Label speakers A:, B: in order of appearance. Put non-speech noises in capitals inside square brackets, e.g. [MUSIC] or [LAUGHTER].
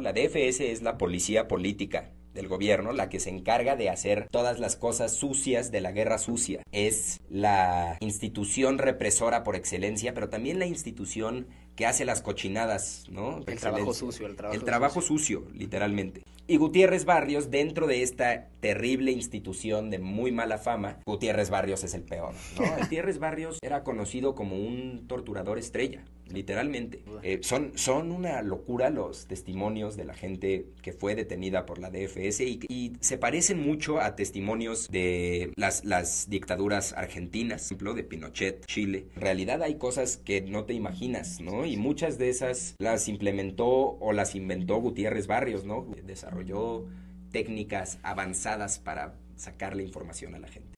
A: La DFS es la policía política del gobierno, la que se encarga de hacer todas las cosas sucias de la guerra sucia. Es la institución represora por excelencia, pero también la institución que hace las cochinadas, ¿no? el trabajo sucio, el trabajo, el trabajo sucio. literalmente. Y Gutiérrez Barrios, dentro de esta terrible institución de muy mala fama, Gutiérrez Barrios es el peor. ¿no? [LAUGHS] Gutiérrez Barrios era conocido como un torturador estrella, literalmente. Eh, son, son una locura los testimonios de la gente que fue detenida por la DFS y, se parecen mucho a testimonios de las, las dictaduras argentinas, por ejemplo, de Pinochet, Chile. En realidad hay cosas que no te imaginas, ¿no? Y muchas de esas las implementó o las inventó Gutiérrez Barrios, ¿no? Desarrolló técnicas avanzadas para sacar
B: la información a la gente.